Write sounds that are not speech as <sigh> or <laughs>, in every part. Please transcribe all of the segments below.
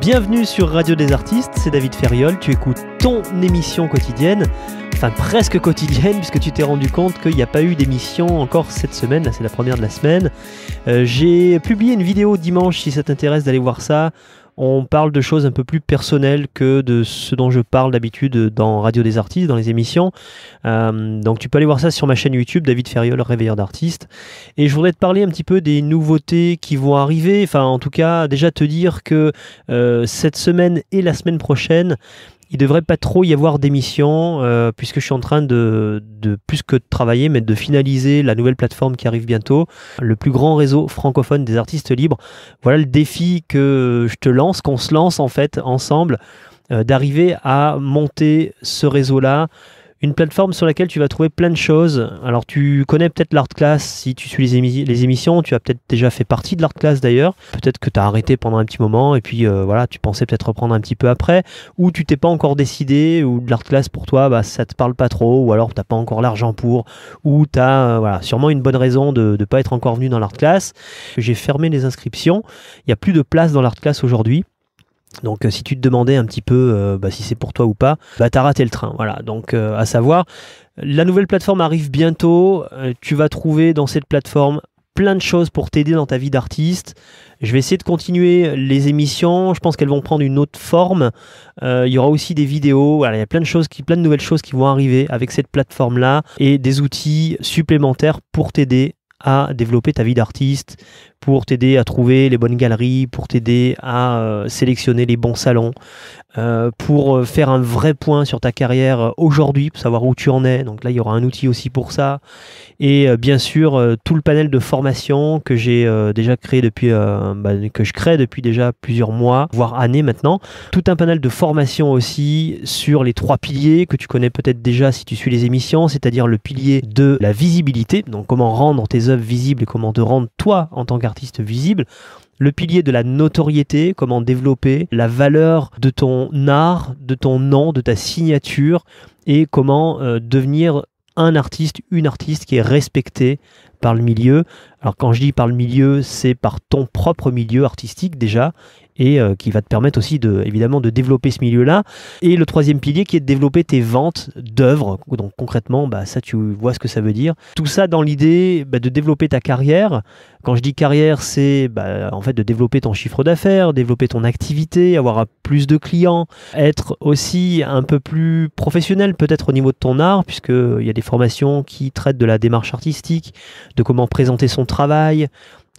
Bienvenue sur Radio des Artistes, c'est David Ferriol, tu écoutes ton émission quotidienne, enfin presque quotidienne puisque tu t'es rendu compte qu'il n'y a pas eu d'émission encore cette semaine, là c'est la première de la semaine. Euh, j'ai publié une vidéo dimanche si ça t'intéresse d'aller voir ça, on parle de choses un peu plus personnelles que de ce dont je parle d'habitude dans Radio des Artistes, dans les émissions. Euh, donc tu peux aller voir ça sur ma chaîne YouTube, David Ferriol, Réveilleur d'artistes. Et je voudrais te parler un petit peu des nouveautés qui vont arriver. Enfin, en tout cas, déjà te dire que euh, cette semaine et la semaine prochaine, il devrait pas trop y avoir d'émissions euh, puisque je suis en train de, plus que de travailler, mais de finaliser la nouvelle plateforme qui arrive bientôt, le plus grand réseau francophone des artistes libres. Voilà le défi que je te lance, qu'on se lance en fait ensemble, euh, d'arriver à monter ce réseau-là une plateforme sur laquelle tu vas trouver plein de choses. Alors tu connais peut-être l'art class si tu suis les, émissions, tu as peut-être déjà fait partie de l'art class d'ailleurs. Peut-être que tu as arrêté pendant un petit moment et puis euh, voilà, tu pensais peut-être reprendre un petit peu après ou tu t'es pas encore décidé ou l'art class pour toi bah, ça te parle pas trop ou alors tu pas encore l'argent pour ou tu as euh, voilà, sûrement une bonne raison de ne pas être encore venu dans l'art class. J'ai fermé les inscriptions, il y a plus de place dans l'art class aujourd'hui. Donc euh, si tu te demandais un petit peu euh, bah, si c'est pour toi ou pas, bah t'as raté le train. Voilà, donc euh, à savoir, la nouvelle plateforme arrive bientôt. tu vas trouver dans cette plateforme plein de choses pour t'aider dans ta vie d'artiste. Je vais essayer de continuer les émissions. Je pense qu'elles vont prendre une autre forme. il y aura aussi des vidéos. il y a plein de choses, plein de nouvelles choses qui vont arriver avec cette plateforme-là et des outils supplémentaires pour t'aider à développer ta vie d'artiste, pour t'aider à trouver les bonnes galeries, pour t'aider à euh, sélectionner les bons salons, euh, pour euh, faire un vrai point sur ta carrière aujourd'hui, pour savoir où tu en es. Donc là, il y aura un outil aussi pour ça. Et bien sûr, tout le panel de formation que j'ai déjà créé depuis, bah, que je crée depuis déjà plusieurs mois, voire années maintenant. Tout un panel de formation aussi sur les trois piliers que tu connais peut-être déjà si tu suis les émissions, c'est-à-dire le pilier de la visibilité, donc comment rendre tes œuvres visibles et comment te rendre toi en tant qu'artiste visible, le pilier de la notoriété, comment développer la valeur de ton art, de ton nom, de ta signature, et comment euh, devenir un artiste, une artiste qui est respectée par le milieu. Alors quand je dis par le milieu, c'est par ton propre milieu artistique déjà, et euh, qui va te permettre aussi de, évidemment de développer ce milieu-là. Et le troisième pilier qui est de développer tes ventes d'œuvres. Donc concrètement, bah, ça tu vois ce que ça veut dire. Tout ça dans l'idée bah, de développer ta carrière. Quand je dis carrière, c'est bah, en fait de développer ton chiffre d'affaires, développer ton activité, avoir plus de clients, être aussi un peu plus professionnel peut-être au niveau de ton art, puisqu'il euh, y a des formations qui traitent de la démarche artistique, de comment présenter son travail travail,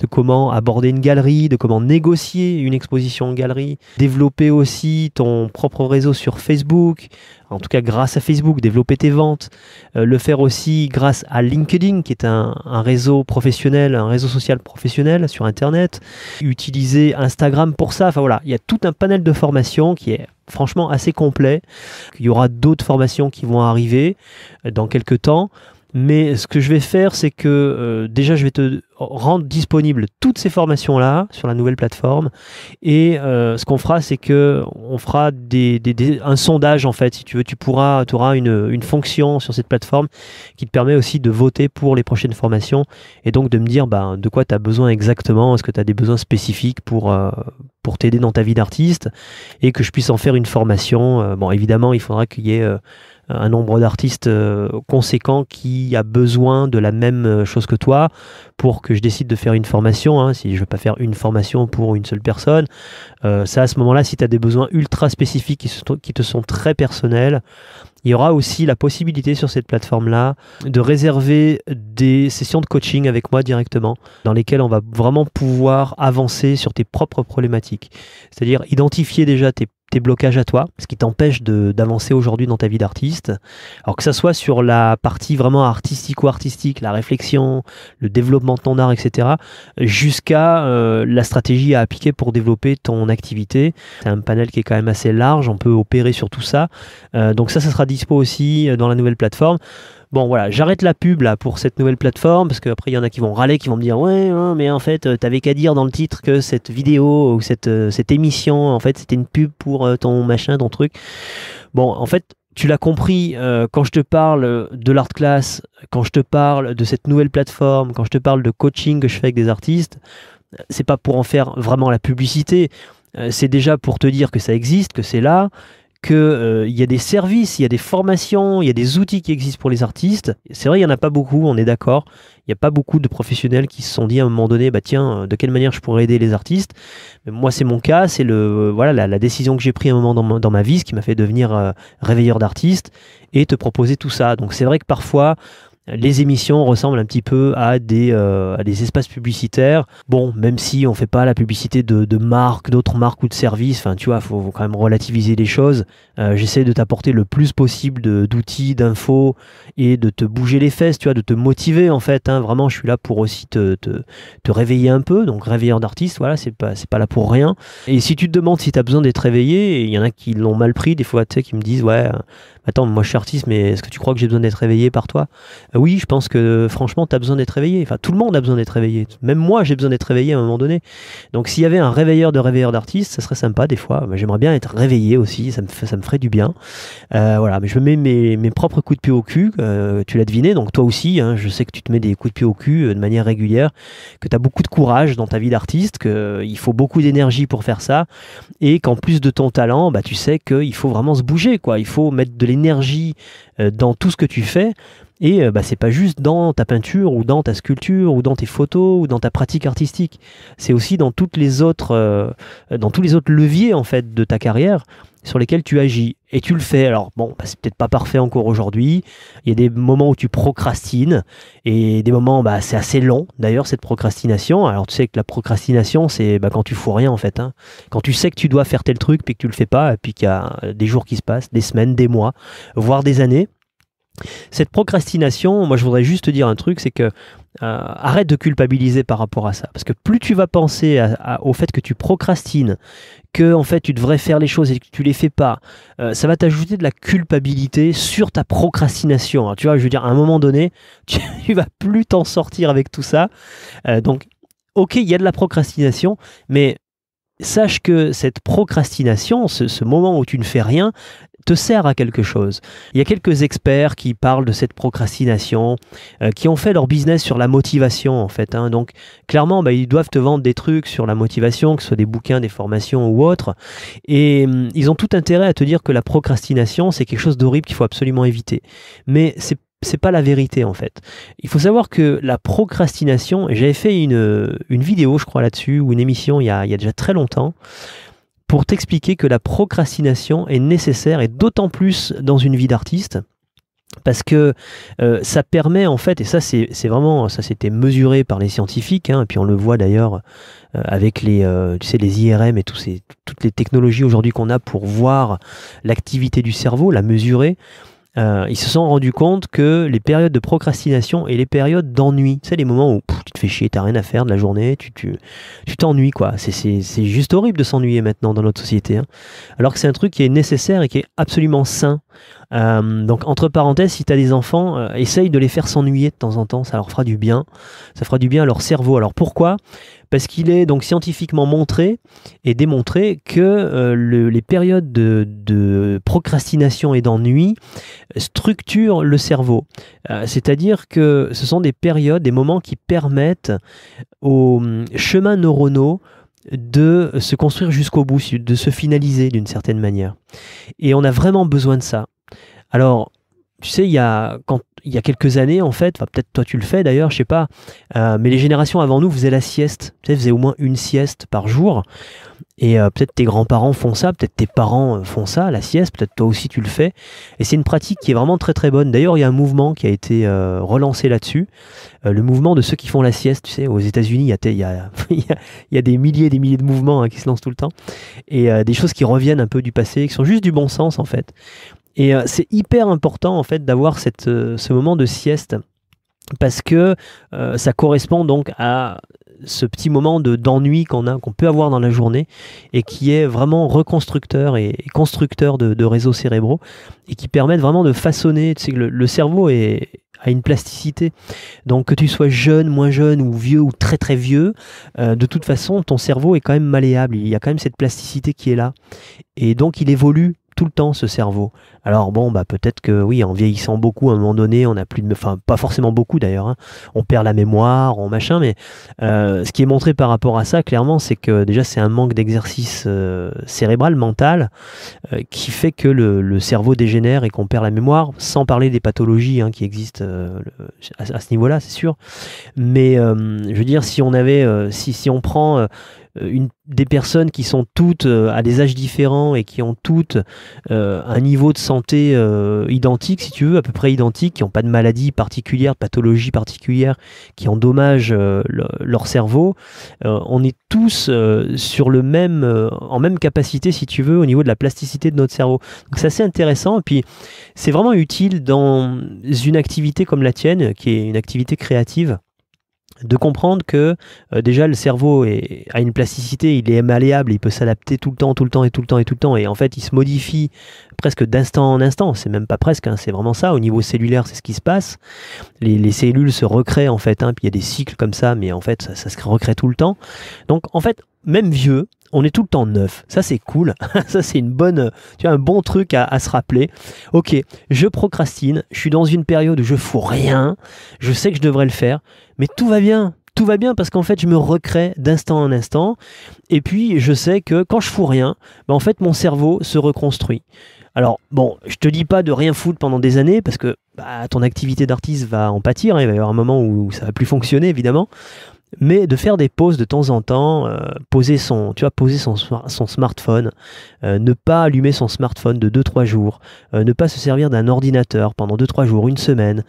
de comment aborder une galerie, de comment négocier une exposition en galerie, développer aussi ton propre réseau sur Facebook, en tout cas grâce à Facebook, développer tes ventes, euh, le faire aussi grâce à LinkedIn, qui est un, un, réseau professionnel, un réseau social professionnel sur Internet, utiliser Instagram pour ça, enfin voilà, il y a tout un panel de formations qui est franchement assez complet, il y aura d'autres formations qui vont arriver euh, dans quelques temps. Mais ce que je vais faire, c'est que euh, déjà, je vais te rendre disponible toutes ces formations-là sur la nouvelle plateforme. Et euh, ce qu'on fera, c'est que on fera un sondage, en fait. Si tu veux, tu pourras, tu auras une, fonction sur cette plateforme qui te permet aussi de voter pour les prochaines formations et donc de me dire ben, de quoi tu as besoin exactement. Est-ce que tu as des besoins spécifiques pour, euh, pour t'aider dans ta vie d'artiste et que je puisse en faire une formation. bon, évidemment, il faudra qu'il y ait euh, un nombre d'artistes euh, conséquents qui a besoin de la même euh, chose que toi pour que je décide de faire une formation. Hein. si je ne veux pas faire une formation pour une seule personne, euh, à ce moment-là, si tu as des besoins ultra spécifiques qui, qui, te sont très personnels, il y aura aussi la possibilité sur cette plateforme-là de réserver des sessions de coaching avec moi directement, dans lesquelles on va vraiment pouvoir avancer sur tes propres problématiques. C'est-à-dire identifier déjà tes blocages à toi, ce qui t'empêche d'avancer aujourd'hui dans ta vie d'artiste. Alors que ça soit sur la partie vraiment artistique ou artistique la réflexion, le développement de ton art, etc., jusqu'à euh, la stratégie à appliquer pour développer ton activité. C'est un panel qui est quand même assez large, on peut opérer sur tout ça. Euh, donc ça, ça sera dispo aussi euh, dans la nouvelle plateforme. Bon voilà, j'arrête la pub là pour cette nouvelle plateforme parce qu'après il y en a qui vont râler, qui vont me dire ouais, hein, mais en fait euh, t'avais qu'à dire dans le titre que cette vidéo ou cette, cette émission en fait c'était une pub pour ton machin, ton truc. Bon en fait tu l'as compris quand je te parle de l'art class, quand je te parle de cette nouvelle plateforme, quand je te parle de coaching que je fais avec des artistes, c'est pas pour en faire vraiment la publicité. Euh, c'est déjà pour te dire que ça existe, que c'est là, qu'il euh, y a des services, il y a des formations, il y a des outils qui existent pour les artistes. C'est vrai, il n'y en a pas beaucoup, on est d'accord. Il n'y a pas beaucoup de professionnels qui se sont dit à un moment donné, bah tiens, euh, de quelle manière je pourrais aider les artistes Moi, c'est mon cas, c'est le voilà la, décision que j'ai prise à un moment dans ma, vie, ce qui m'a fait devenir réveilleur d'artistes et te proposer tout ça. Donc c'est vrai que parfois, les émissions ressemblent un petit peu à des, euh, à des espaces publicitaires. Bon, même si on ne fait pas la publicité de, de marques, d'autres marques ou de services, enfin, tu vois, il faut, quand même relativiser les choses. Euh, j'essaie de t'apporter le plus possible d'outils, d'infos et de te bouger les fesses, tu vois, de te motiver en fait. Hein. Vraiment, je suis là pour aussi te, te, réveiller un peu. Donc, réveilleur d'artiste, voilà, c'est pas, pas là pour rien. Et si tu te demandes si tu as besoin d'être réveillé, il y en a qui l'ont mal pris, des fois, tu sais, qui me disent, ouais, Attends, moi je suis artiste, mais est-ce que tu crois que j'ai besoin d'être réveillé par toi euh, Oui, je pense que franchement, tu as besoin d'être réveillé. Enfin, tout le monde a besoin d'être réveillé. Même moi, j'ai besoin d'être réveillé à un moment donné. Donc, s'il y avait un réveilleur de réveilleur d'artiste, ça serait sympa des fois. J'aimerais bien être réveillé aussi, ça me, ça me ferait du bien. Euh, voilà, mais je me mets mes, mes, propres coups de pied au cul. Euh, tu l'as deviné, donc toi aussi, hein, je sais que tu te mets des coups de pied au cul de manière régulière, que tu as beaucoup de courage dans ta vie d'artiste, qu'il faut beaucoup d'énergie pour faire ça, et qu'en plus de ton talent, bah, tu sais qu'il faut vraiment se bouger, quoi. Il faut mettre de euh, dans tout ce que tu fais. Et euh, bah, c'est pas juste dans ta peinture ou dans ta sculpture ou dans tes photos ou dans ta pratique artistique. C'est aussi dans toutes les autres, euh, dans tous les autres leviers en fait de ta carrière sur lesquels tu agis. Et tu le fais. Alors, bon, bah, c'est peut-être pas parfait encore aujourd'hui. Il y a des moments où tu procrastines et des moments, bah, c'est assez long d'ailleurs, cette procrastination. Alors, tu sais que la procrastination, c'est bah, quand tu fous rien en fait. Hein. Quand tu sais que tu dois faire tel truc, puis que tu le fais pas, et puis qu'il y a des jours qui se passent, des semaines, des mois, voire des années. Cette procrastination, moi je voudrais juste te dire un truc, c'est que euh, arrête de culpabiliser par rapport à ça. Parce que plus tu vas penser au fait que tu procrastines, que en fait tu devrais faire les choses et que tu les fais pas, euh, ça va t'ajouter de la culpabilité sur ta procrastination. tu vois, je veux dire, à un moment donné, <laughs> tu, vas plus t'en sortir avec tout ça. Euh, donc, ok, il y a de la procrastination, mais sache que cette procrastination, ce, moment où tu ne fais rien, te sert à quelque chose. Il y a quelques experts qui parlent de cette procrastination, euh, qui ont fait leur business sur la motivation en fait. Hein. Donc clairement, bah, ils doivent te vendre des trucs sur la motivation, que ce soit des bouquins, des formations ou autre. Et hum, ils ont tout intérêt à te dire que la procrastination, c'est quelque chose d'horrible qu'il faut absolument éviter. Mais c'est c'est pas la vérité en fait. Il faut savoir que la procrastination, j'avais fait une, euh, une, vidéo, je crois, là-dessus, ou une émission il y, a, déjà très longtemps, pour t'expliquer que la procrastination est nécessaire et d'autant plus dans une vie d'artiste. Parce que euh, ça permet en fait, et ça c'est vraiment, ça c'était mesuré par les scientifiques, hein, et puis on le voit d'ailleurs euh, avec les, les IRM et tous ces, toutes les technologies aujourd'hui qu'on a pour voir l'activité du cerveau, la mesurer euh, ils se sont rendus compte que les périodes de procrastination et les périodes d'ennui, c'est les moments où tu te fais chier, tu t'as rien à faire de la journée, tu t'ennuies tu, quoi. C'est juste horrible de s'ennuyer maintenant dans notre société. Hein. Alors que c'est un truc qui est nécessaire et qui est absolument sain euh, donc, entre parenthèses, si tu as des enfants, euh, essaye de les faire s'ennuyer de temps en temps. Ça leur fera du bien. Ça fera du bien à leur cerveau. Alors, pourquoi Parce qu'il est donc scientifiquement montré et démontré que euh, les périodes de, de procrastination et d'ennui structurent le cerveau. C'est-à-dire que ce sont des périodes, des moments qui permettent aux hum, chemins neuronaux de se construire jusqu'au bout, de se finaliser d'une certaine manière. Et on a vraiment besoin de ça. Alors, tu sais, il y a, quand, il y a quelques années, en fait, enfin, peut-être toi tu le fais d'ailleurs, je sais pas, euh, mais les générations avant nous faisaient la sieste. Tu sais, faisaient au moins une sieste par jour. Et euh, peut-être tes grands-parents font ça, peut-être tes parents euh, font ça, la sieste, peut-être toi aussi tu le fais. Et c'est une pratique qui est vraiment très très bonne. D'ailleurs, il y a un mouvement qui a été euh, relancé là-dessus, le mouvement de ceux qui font la sieste. Tu sais, aux États-Unis, il y, a, des milliers et des milliers de mouvements hein, qui se lancent tout le temps. Et des choses qui reviennent un peu du passé, qui sont juste du bon sens en fait. Et c'est hyper important en fait d'avoir cette, ce moment de sieste parce que ça correspond donc à ce petit moment de, d'ennui qu'on a, qu'on peut avoir dans la journée et qui est vraiment reconstructeur et, constructeur de, réseaux cérébraux et qui permettent vraiment de façonner. le, cerveau a à une plasticité. Donc que tu sois jeune, moins jeune ou vieux ou très très vieux, euh, de toute façon, ton cerveau est quand même malléable. Il y a quand même cette plasticité qui est là. Et donc il évolue tout le temps ce cerveau. Alors bon, bah peut-être que oui, en vieillissant beaucoup, à un moment donné, on a plus de, enfin pas forcément beaucoup d'ailleurs, hein. on perd la mémoire, on machin, mais euh, ce qui est montré par rapport à ça, clairement, c'est que déjà c'est un manque d'exercice euh, cérébral, mental, euh, qui fait que le, cerveau dégénère et qu'on perd la mémoire, sans parler des pathologies hein, qui existent à, ce niveau-là, c'est sûr. Mais je veux dire, si on avait, si, si on prend euh, des personnes qui sont toutes euh, à des âges différents et qui ont toutes euh, un niveau de santé identique, si tu veux, à peu près identique, qui n'ont pas de maladie particulière, de pathologie particulière, qui endommagent leur cerveau, on est tous sur le même, en même capacité, si tu veux, au niveau de la plasticité de notre cerveau. Donc c'est assez intéressant. Et puis c'est vraiment utile dans une activité comme la tienne, qui est une activité créative de comprendre que euh, déjà le cerveau est, a une plasticité, il est malléable, il peut s'adapter tout le temps, tout le temps et tout le temps et tout le temps. Et en fait, il se modifie presque d'instant en instant. C'est même pas presque, hein, c'est vraiment ça. Au niveau cellulaire, c'est ce qui se passe. Les, cellules se recréent en fait. Hein, puis il y a des cycles comme ça, mais en fait, ça, ça se recrée tout le temps. Donc en fait, même vieux, on est tout le temps neuf. Ça, c'est cool. <laughs> ça, c'est une bonne, tu as un bon truc à, se rappeler. Ok, je procrastine. Je suis dans une période où je fous rien. Je sais que je devrais le faire, mais tout va bien. Tout va bien parce qu'en fait, je me recrée d'instant en instant. Et puis, je sais que quand je fous rien, bah, en fait, mon cerveau se reconstruit. Alors, bon, je te dis pas de rien foutre pendant des années parce que bah, ton activité d'artiste va en pâtir. Il va y avoir un moment où ça va plus fonctionner, évidemment mais de faire des pauses de temps en temps, euh, poser son, tu poser son, son smartphone, euh, ne pas allumer son smartphone de 2-3 jours, euh, ne pas se servir d'un ordinateur pendant 2-3 jours, une semaine,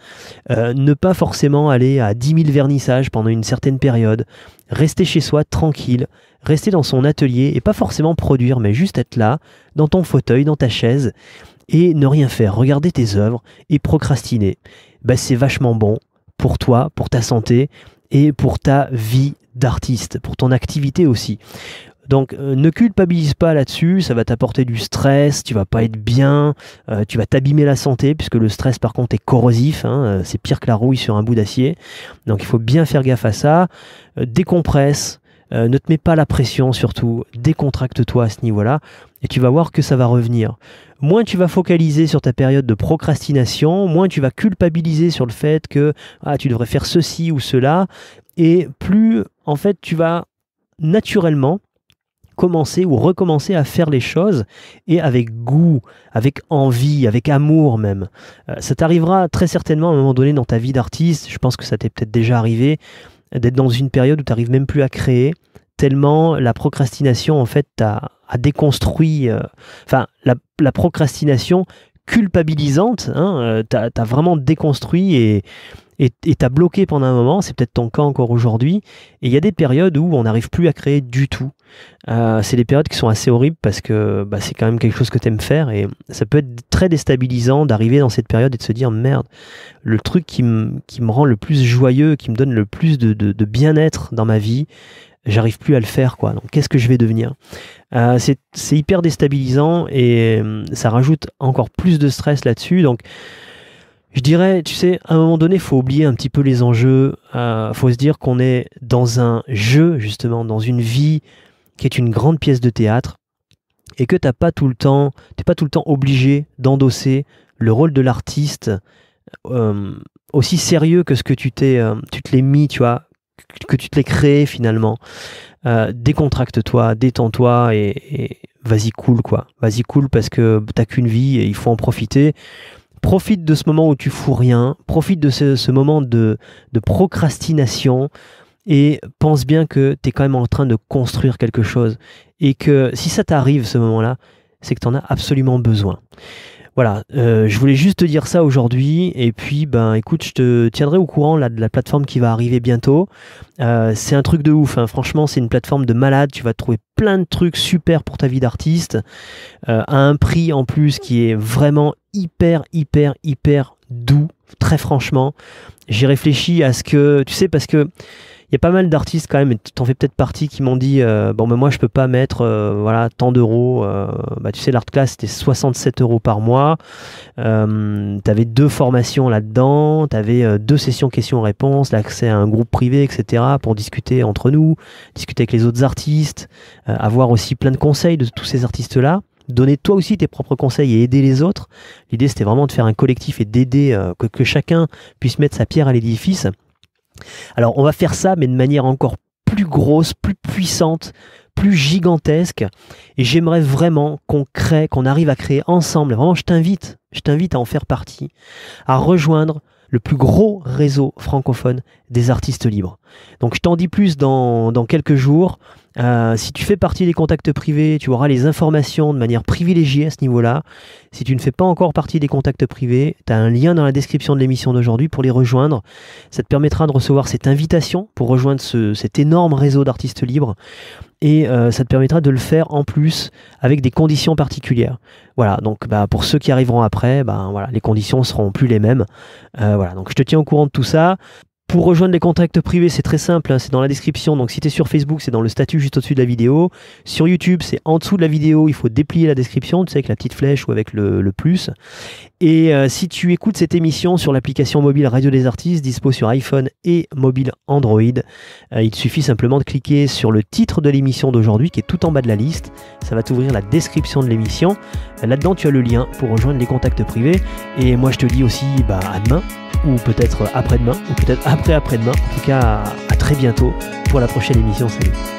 ne pas forcément aller à 10 000 vernissages pendant une certaine période, rester chez soi tranquille, rester dans son atelier et pas forcément produire, mais juste être là, dans ton fauteuil, dans ta chaise, et ne rien faire, regarder tes œuvres et procrastiner. Bah, c'est vachement bon pour toi, pour ta santé, et pour ta vie d'artiste, pour ton activité aussi. Donc euh, ne culpabilise pas là-dessus, ça va t'apporter du stress, tu vas pas être bien, euh, tu vas t'abîmer la santé, puisque le stress par contre est corrosif, hein, euh, c'est pire que la rouille sur un bout d'acier. Donc il faut bien faire gaffe à ça. décompresse, euh, ne te mets pas la pression surtout, décontracte-toi à ce niveau-là et tu vas voir que ça va revenir. Moins tu vas focaliser sur ta période de procrastination, moins tu vas culpabiliser sur le fait que ah, tu devrais faire ceci ou cela et plus en fait tu vas naturellement commencer ou recommencer à faire les choses et avec goût, avec envie, avec amour même. Euh, ça t'arrivera très certainement à un moment donné dans ta vie d'artiste, je pense que ça t'est peut-être déjà arrivé, d'être dans une période où tu n'arrives même plus à créer, tellement la procrastination, en fait, a, déconstruit. Euh, enfin, la, procrastination culpabilisante, hein, euh, t'as vraiment déconstruit et, et t'as bloqué pendant un moment, c'est peut-être ton cas encore aujourd'hui, et il y a des périodes où on n'arrive plus à créer du tout. Euh, c'est des périodes qui sont assez horribles parce que bah, c'est quand même quelque chose que t'aimes faire, et ça peut être très déstabilisant d'arriver dans cette période et de se dire merde, le truc qui, me rend le plus joyeux, qui me donne le plus de, bien-être dans ma vie, j'arrive plus à le faire quoi. Donc qu'est-ce que je vais devenir euh, C'est hyper déstabilisant et hum, ça rajoute encore plus de stress là-dessus. Donc je dirais, tu sais, à un moment donné, faut oublier un petit peu les enjeux. Euh, faut se dire qu'on est dans un jeu, justement, dans une vie qui est une grande pièce de théâtre et que t'as pas tout le temps, t'es pas tout le temps obligé d'endosser le rôle de l'artiste euh, aussi sérieux que ce que tu t'es, euh, tu te l'es mis, tu vois, que tu te l'es créé finalement. Euh, décontracte-toi, détends-toi et, et vas-y cool quoi. Vas-y cool parce que t'as qu'une vie et il faut en profiter. Profite de ce moment où tu fous rien, profite de ce, moment de, de procrastination et pense bien que tu es quand même en train de construire quelque chose et que si ça t'arrive ce moment-là, c'est que tu en as absolument besoin. Voilà, euh, je voulais juste te dire ça aujourd'hui. Et puis, ben, écoute, je te tiendrai au courant là, de la plateforme qui va arriver bientôt. Euh, c'est un truc de ouf. Hein. Franchement, c'est une plateforme de malade. Tu vas trouver plein de trucs super pour ta vie d'artiste euh, à un prix en plus qui est vraiment hyper, hyper, hyper doux. Très franchement, j'ai réfléchi à ce que tu sais parce que il y a pas mal d'artistes quand même, et t'en fais peut-être partie, qui m'ont dit euh, Bon, mais moi, je peux pas mettre euh, voilà, tant d'euros. Euh, bah, tu sais, l'art class, c'était 67 euros par mois. t'avais deux formations là-dedans, t'avais deux sessions questions-réponses, l'accès à un groupe privé, etc., pour discuter entre nous, discuter avec les autres artistes, avoir aussi plein de conseils de tous ces artistes-là donner toi aussi tes propres conseils et aider les autres. L'idée, c'était vraiment de faire un collectif et d'aider que, chacun puisse mettre sa pierre à l'édifice. Alors on va faire ça, mais de manière encore plus grosse, plus puissante, plus gigantesque. Et j'aimerais vraiment qu'on crée, qu'on arrive à créer ensemble. Vraiment, je t'invite, je t'invite à en faire partie, à rejoindre le plus gros réseau francophone des artistes libres. Donc je t'en dis plus dans, dans quelques jours. Euh, si tu fais partie des contacts privés, tu auras les informations de manière privilégiée à ce niveau-là. Si tu ne fais pas encore partie des contacts privés, tu as un lien dans la description de l'émission d'aujourd'hui pour les rejoindre. Ça te permettra de recevoir cette invitation pour rejoindre cet énorme réseau d'artistes libres. Et euh, ça te permettra de le faire en plus avec des conditions particulières. Voilà, donc bah, pour ceux qui arriveront après, bah, voilà, les conditions seront plus les mêmes. Euh, voilà, donc je te tiens au courant de tout ça. Pour rejoindre les contacts privés, c'est très simple, hein, c'est dans la description. Donc si tu es sur Facebook, c'est dans le statut juste au-dessus de la vidéo. Sur YouTube, c'est en dessous de la vidéo, il faut déplier la description, tu sais, avec la petite flèche ou avec le, plus. Et euh, si tu écoutes cette émission sur l'application mobile Radio des Artistes, dispo sur iPhone et mobile Android, euh, il suffit simplement de cliquer sur le titre de l'émission d'aujourd'hui qui est tout en bas de la liste. Ça va t'ouvrir la description de l'émission. Euh, là-dedans, tu as le lien pour rejoindre les contacts privés. Et moi, je te dis aussi bah, à demain, ou peut-être après-demain, ou peut-être après après demain En tout cas, à, à très bientôt pour la prochaine émission. Salut